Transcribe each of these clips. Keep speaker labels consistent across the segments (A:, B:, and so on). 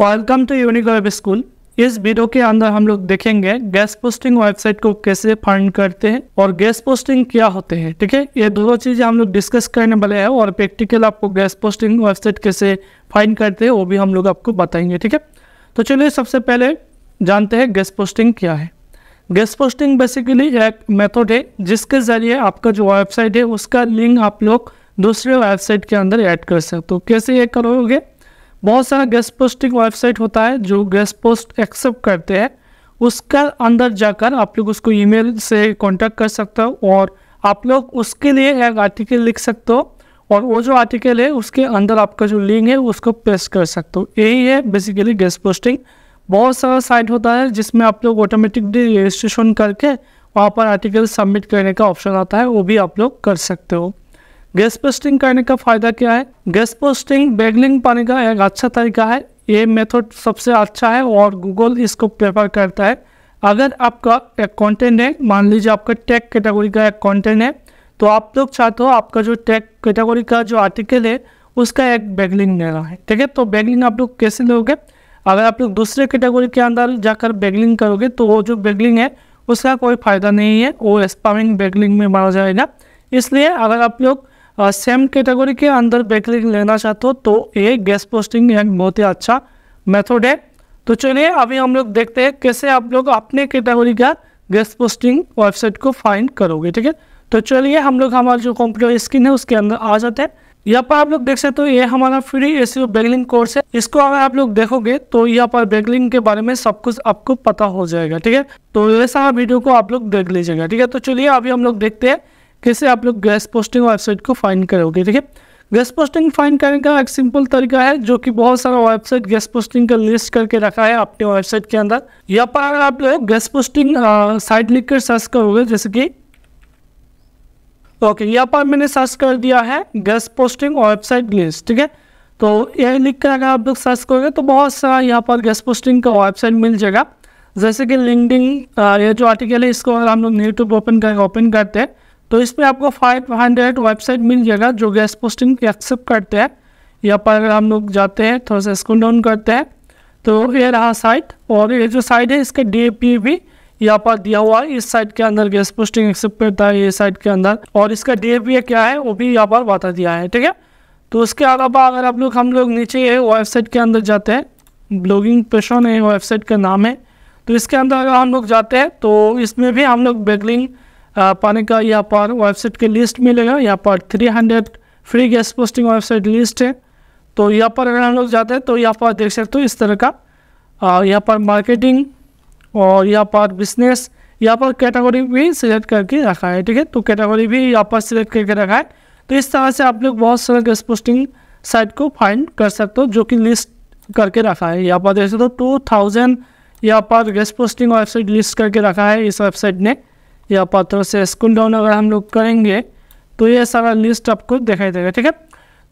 A: welcome to unique web school इस video के अंदर हम लोग देखेंगे गैस पोस्टिंग वेबसाइट को कैसे फंड करते हैं और गैस पोस्टिंग क्या होते हैं ठीक है ये दोनों चीज़ें हम लोग डिस्कस करने वाले हैं और प्रैक्टिकल आपको गैस पोस्टिंग वेबसाइट कैसे फाइंड करते हैं वो भी हम लोग आपको बताएंगे ठीक है तो चलिए सबसे पहले जानते हैं गैस पोस्टिंग क्या है गैस पोस्टिंग बेसिकली एक मेथड है जिसके ज़रिए आपका जो वेबसाइट है उसका लिंक आप लोग दूसरे वेबसाइट के अंदर ऐड कर सकते हो कैसे ये करोगे बहुत सारा गेस्ट पोस्टिंग वेबसाइट होता है जो गेस्ट पोस्ट एक्सेप्ट करते हैं उसका अंदर जाकर आप लोग उसको ईमेल से कांटेक्ट कर सकते हो और आप लोग उसके लिए एक आर्टिकल लिख सकते हो और वो जो आर्टिकल है उसके अंदर आपका जो लिंक है उसको पेस्ट कर सकते हो यही है बेसिकली गेस्ट पोस्टिंग बहुत सारा साइट होता है जिसमें आप लोग ऑटोमेटिकली रजिस्ट्रेशन करके वहाँ पर आर्टिकल सबमिट करने का ऑप्शन आता है वो भी आप लोग कर सकते हो गैस पोस्टिंग करने का फायदा क्या है गैस पोस्टिंग बैगलिंग पाने का एक अच्छा तरीका है ये मेथड सबसे अच्छा है और गूगल इसको प्रेफर करता है अगर आपका एक कंटेंट है मान लीजिए आपका टेक कैटेगरी का एक कंटेंट है तो आप लोग चाहते हो आपका जो टेक कैटेगरी का जो आर्टिकल है उसका एक बैगलिंग लेना है ठीक है तो बैगलिंग आप लोग कैसे लोगे अगर आप लोग दूसरे कैटेगरी के अंदर जाकर बैगलिंग करोगे तो वो जो बैगलिंग है उसका कोई फायदा नहीं है वो स्पामिंग बैगलिंग में मारा जाएगा इसलिए अगर आप लोग सेम कैटेगरी के अंदर बैकलिंग लेना चाहते हो तो ये गैस पोस्टिंग एक बहुत ही अच्छा मेथड है तो चलिए अभी हम लोग देखते हैं कैसे आप लोग अपने कैटेगरी का गैस पोस्टिंग वेबसाइट को फाइंड करोगे ठीक है तो चलिए हम लोग हमारा जो कंप्यूटर स्क्रीन है उसके अंदर आ जाते हैं यहाँ पर आप लोग देख सकते हो ये हमारा फ्री सी बैगलिंग कोर्स है इसको अगर आप लोग देखोगे तो यहाँ पर बैगलिंग के बारे में सब कुछ आपको पता हो जाएगा ठीक है तो ये सारा वीडियो को आप लोग देख लीजिएगा ठीक है तो चलिए अभी हम लोग देखते हैं कैसे आप लोग गैस पोस्टिंग वेबसाइट को फाइंड करोगे ठीक है गैस पोस्टिंग फाइंड करने का एक सिंपल तरीका है जो कि बहुत सारा वेबसाइट गैस पोस्टिंग का लिस्ट करके रखा है अपने वेबसाइट के अंदर यहाँ पर अगर आप लोग गैस पोस्टिंग साइट लिख कर सर्च करोगे जैसे कि ओके यहाँ पर मैंने सर्च कर दिया है गैस पोस्टिंग वेबसाइट लिस्ट ठीक है तो यह लिख कर अगर आप लोग सर्च करोगे तो बहुत सारा यहाँ पर गैस पोस्टिंग का वेबसाइट मिल जाएगा जैसे कि लिंकडिंग ये जो आर्टिकल है इसको अगर हम लोग यूट्यूब ओपन कर ओपन करते हैं तो इस पर आपको 500 वेबसाइट मिल जाएगा जो गैस पोस्टिंग एक्सेप्ट करते हैं यहाँ पर अगर हम लोग जाते हैं थोड़ा सा स्कूल डाउन करते हैं तो ये रहा साइट और ये जो साइट है इसका डी भी यहाँ पर दिया हुआ है इस साइट के अंदर गैस पोस्टिंग एक्सेप्ट करता है ये साइट के अंदर और इसका डी क्या है वो भी यहाँ पर बता दिया है ठीक है तो उसके अलावा अगर आप लोग हम लोग नीचे ये वेबसाइट के अंदर जाते हैं ब्लॉगिंग पेशन है वेबसाइट का नाम है तो इसके अंदर अगर हम लोग जाते हैं तो इसमें भी हम लोग बेगलिंग पाने का यहाँ पर वेबसाइट के लिस्ट मिलेगा यहाँ पर 300 free guest posting website list है तो यहाँ पर अगर हम लोग जाते हैं तो यहाँ पर देख सकते हो इस तरह का यहाँ पर मार्केटिंग और यहाँ पर बिजनेस यहाँ पर कैटेगरी भी सिलेक्ट करके रखा है ठीक है तो कैटेगरी भी यहाँ पर सिलेक्ट करके रखा है तो इस तरह से आप लोग बहुत सारे गैस पोस्टिंग साइट को फाइंड कर सकते हो जो कि लिस्ट करके रखा है यहाँ पर देख सकते हो टू थाउजेंड यहाँ पर गैस पोस्टिंग वेबसाइट लिस्ट करके रखा है इस वेबसाइट ने या पत्थर से स्कूल डाउन अगर हम लोग करेंगे तो ये सारा लिस्ट आपको दिखाई देगा ठीक है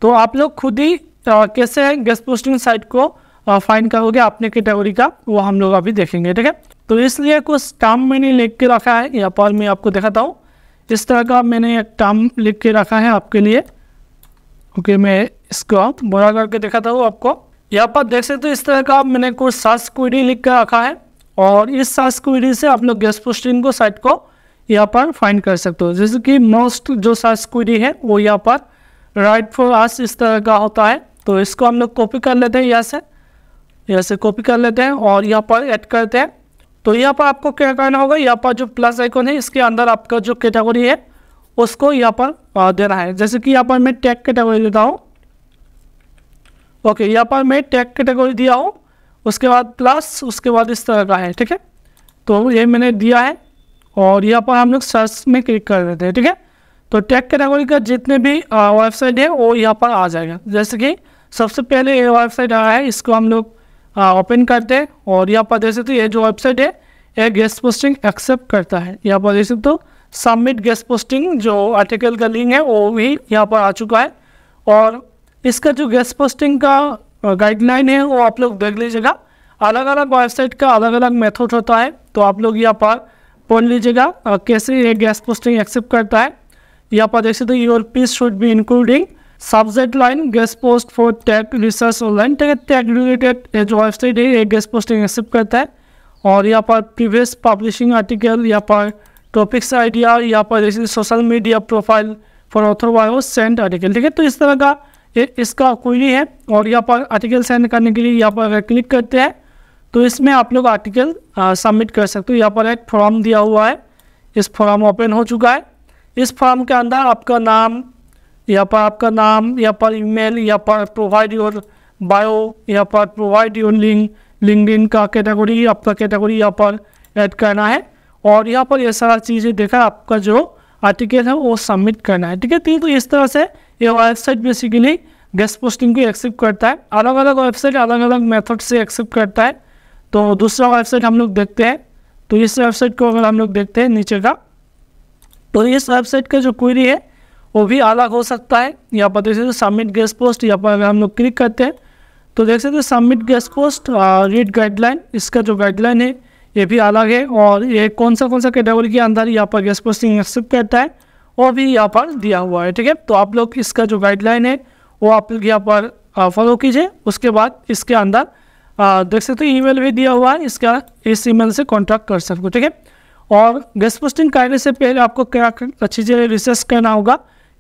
A: तो आप लोग खुद ही कैसे गेस्ट पोस्टिंग साइट को फाइंड करोगे अपने कैटेगरी का वो हम लोग अभी देखेंगे ठीक है तो इसलिए कुछ टर्म मैंने लिख के रखा है यहाँ पर मैं आपको दिखाता हूँ इस तरह का मैंने एक टर्म लिख के रखा है आपके लिए ओके मैं इसको बड़ा करके दिखाता हूँ आपको यहाँ पर देख सकते हो इस तरह का मैंने कुछ सर्च क्वेरी लिख के रखा है और इस सर्च क्वेरी से आप लोग गेस्ट पोस्टिंग को साइट को यहाँ पर फाइंड कर सकते हो जैसे कि मोस्ट जो सर्च क्वेरी है वो यहाँ पर राइट फॉर आस इस तरह का होता है तो इसको हम लोग कॉपी कर लेते हैं यहाँ से यहाँ से कॉपी कर लेते हैं और यहाँ पर ऐड करते हैं तो यहाँ पर आपको क्या करना होगा यहाँ पर जो प्लस आइकॉन है इसके अंदर आपका जो कैटेगरी है उसको यहाँ पर देना है जैसे कि यहाँ पर मैं टैग कैटेगरी देता हूँ ओके यहाँ पर मैं टैग कैटेगरी दिया हूँ उसके बाद प्लस उसके बाद इस तरह का है ठीक है तो ये मैंने दिया है और यहाँ पर हम लोग सर्च में क्लिक कर देते हैं ठीक है तो टेक कैटेगरी का जितने भी वेबसाइट है वो यहाँ पर आ जाएगा जैसे कि सबसे पहले ये वेबसाइट आया है इसको हम लोग ओपन करते हैं और यहाँ पर देख सकते ये जो वेबसाइट है यह गेस्ट पोस्टिंग एक्सेप्ट करता है यहाँ पर देख सकते हो सबमिट गेस्ट पोस्टिंग जो आर्टिकल का लिंक है वो भी यहाँ पर आ चुका है और इसका जो गेस्ट पोस्टिंग का गाइडलाइन है वो आप लोग देख लीजिएगा अलग अलग वेबसाइट का अलग अलग मेथड होता है तो आप लोग यहाँ पर पढ़ लीजिएगा कैसे ये गैस पोस्टिंग एक्सेप्ट करता है यहाँ पर देख सकते हो your piece should be including subject line guest post for tag research online ठीक है टैग रिलेटेड जो वेबसाइट है ये गैस पोस्टिंग एक्सेप्ट करता है और यहाँ पर प्रीवियस पब्लिशिंग आर्टिकल यहाँ पर टॉपिक्स आइडिया यहाँ पर जैसे social media profile for author why send article ठीक है तो इस तरह का ये इसका क्वेरी है और यहाँ पर आर्टिकल सेंड करने के लिए यहाँ पर अगर क्लिक करते हैं तो इसमें आप लोग आर्टिकल सबमिट कर सकते हो यहाँ पर एक फॉर्म दिया हुआ है इस फॉर्म ओपन हो चुका है इस फॉर्म के अंदर आपका नाम यहाँ पर आपका नाम यहाँ पर ईमेल यहाँ पर प्रोवाइड योर बायो यहाँ पर प्रोवाइड योर लिंक लिंकड का कैटेगरी आपका कैटेगरी यहाँ पर ऐड करना है और यहाँ पर ये सारा चीज़ें देखा आपका जो आर्टिकल है वो सबमिट करना है ठीक है तीन तो, तो इस तरह से ये वेबसाइट बेसिकली गेस्ट पोस्टिंग को एक्सेप्ट करता है अलग अलग वेबसाइट अलग अलग मेथड से एक्सेप्ट करता है तो दूसरा वेबसाइट हम लोग देखते हैं तो इस वेबसाइट को अगर हम लोग देखते हैं नीचे का तो इस वेबसाइट का जो क्वेरी है वो भी अलग हो सकता है यहाँ पर देख सकते सबमिट गैस पोस्ट यहाँ पर अगर हम लोग क्लिक करते हैं तो देख सकते submit guest post read guideline इसका जो गाइडलाइन है ये भी अलग है और ये कौन सा कौन सा कैटेगरी के अंदर यहाँ पर गैस पोस्टिंग एक्सेप्ट करता है वो भी यहाँ पर दिया हुआ है ठीक है तो आप लोग इसका जो गाइडलाइन है वो आप लोग यहाँ पर फॉलो कीजिए उसके बाद इसके अंदर देख सकते हो ईमेल भी दिया हुआ है इसका इस ईमेल से कॉन्टैक्ट कर सकते हो ठीक है और गेस्ट पोस्टिंग करने से पहले आपको क्या अच्छी चीज़ें रिसर्च करना होगा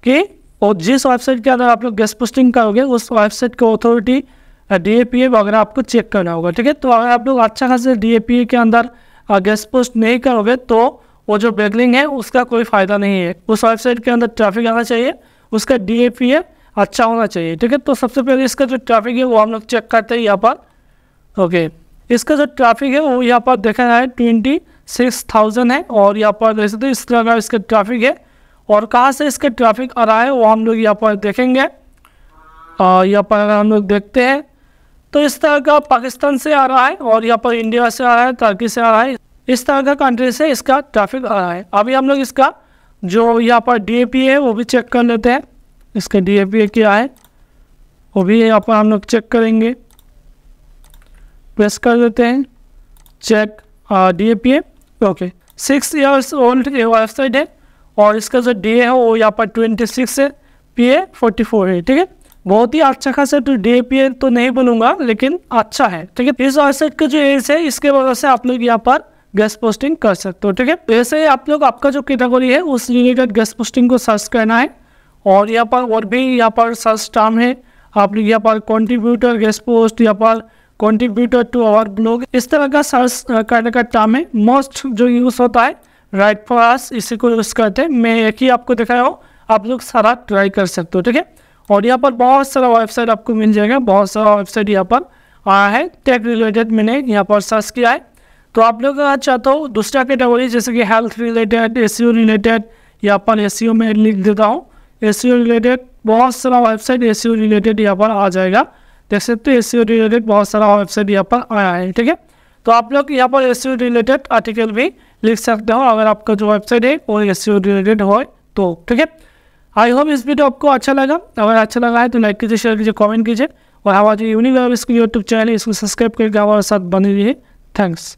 A: कि और जिस वेबसाइट के अंदर आप लोग गेस्ट पोस्टिंग करोगे उस वेबसाइट की अथॉरिटी डी वगैरह आपको चेक करना होगा ठीक है तो अगर आप लोग अच्छा खास डी के अंदर गेस्ट पोस्ट नहीं करोगे तो वो जो बेगलिंग है उसका कोई फ़ायदा नहीं है उस वेबसाइट के अंदर ट्रैफिक आना चाहिए उसका डी अच्छा होना चाहिए ठीक है तो सबसे पहले इसका जो ट्रैफिक है वो हम लोग चेक करते हैं यहाँ पर ओके इसका जो ट्रैफिक है वो यहाँ पर देखा जाए ट्वेंटी सिक्स थाउजेंड है और यहाँ पर देख सकते इस तरह का इसका ट्रैफिक है और कहाँ से इसका ट्रैफिक आ रहा है वो हम लोग यहाँ पर देखेंगे यहाँ पर अगर हम लोग देखते हैं तो इस तरह का पाकिस्तान से आ रहा है और यहाँ पर इंडिया से आ रहा है टर्की से आ रहा है इस तरह का कंट्री से इसका ट्रैफिक आ रहा है अभी हम लोग इसका जो यहाँ पर डी है वो भी चेक कर लेते हैं इसका डी क्या है वो भी यहाँ पर हम लोग चेक करेंगे प्रेस कर देते हैं check D A P A okay six years old ये वेबसाइट है और इसका जो डी ए है वो यहाँ पर ट्वेंटी सिक्स है पी ए फोर्टी फोर है ठीक है बहुत ही अच्छा खासा तो डी ए पी ए तो नहीं बोलूँगा लेकिन अच्छा है ठीक है इस वेबसाइट का जो एज है इसके वजह से आप लोग यहाँ पर गेस्ट पोस्टिंग कर सकते हो ठीक है वैसे ही आप लोग आपका जो कैटेगरी है उस रिलेटेड गेस्ट पोस्टिंग को सर्च करना है और यहाँ पर और भी यहाँ पर सर्च टर्म है आप लोग यहाँ पर कॉन्ट्रीब्यूटर गेस्ट पोस्ट यहाँ पर कॉन्ट्रीब्यूटर टू आवर ब्लॉग इस तरह का सर्च करने का टर्म है मोस्ट जो यूज़ होता है राइट फॉर आस इसी को यूज़ करते हैं मैं एक ही आपको दिखाया हूँ आप लोग सारा ट्राई कर सकते हो ठीक है और यहाँ पर बहुत सारा वेबसाइट आपको मिल जाएगा बहुत सारा वेबसाइट यहाँ पर आया है टेक रिलेटेड मैंने यहाँ पर सर्च किया है तो आप लोग अगर चाहते हो दूसरा कैटेगरी जैसे कि हेल्थ रिलेटेड एस रिलेटेड यहाँ पर एस e में लिख देता हूँ एस रिलेटेड e बहुत सारा वेबसाइट एस रिलेटेड यहाँ पर आ जाएगा देख सकते हो एस रिलेटेड बहुत सारा वेबसाइट यहाँ पर आया है ठीक है तो आप लोग यहाँ पर एस रिलेटेड आर्टिकल भी लिख सकते हो अगर आपका जो वेबसाइट है वो एस रिलेटेड हो तो ठीक है आई होप इस वीडियो आपको अच्छा लगा अगर अच्छा लगा है तो लाइक कीजिए शेयर कीजिए कमेंट कीजिए और हमारा जो यूनिक यूट्यूब चैनल है इसको सब्सक्राइब करके हमारे साथ बने रहिए थैंक्स